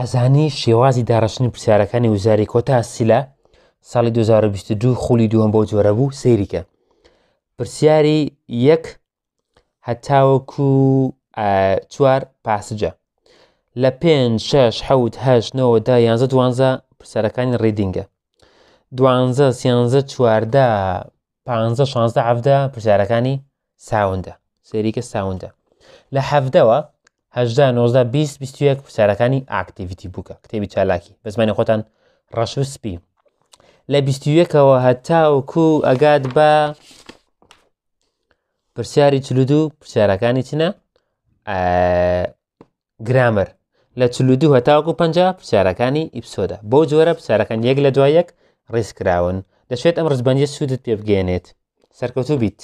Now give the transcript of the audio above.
ئەزانی شێوازی داڕشتنی پرسیارەکانی وزاری کۆتا سیلا ساڵی 2022 خولی دووەم بۆ جۆرە بوو سەیریکە پرسیاری یەک هەتاوەکو چوار پاسجە لە پێ شش حوت هەش نەوەدا یانزە دوانزە پرسیارەکانی ڕیدینگە دوانزە سیانزە چواردا پانزە شانزدە عەفدا پرسیارەکانی ساوندە سەیریکە ساوندە لە حەفدەوە 2021 پرسیارەکانی ئاکتیویتی بووکە کتێبی چالاکی بەزمانی خۆتان ڕەش و سپی لە 21ەوە هەتاوکو ئەگات بە پرسیاری چلودو پرسیارەکانی چنە گرامەر لە چلودو هەتاوکو پ پرسیارەکانی ئیپسۆدا بۆ جۆرە پرسیارەکان یەک لە دوایەک ڕێز کراون دەشێت ئەم ڕزبندی سوودت پێ بگەێنێت سەرکەوتو بیت.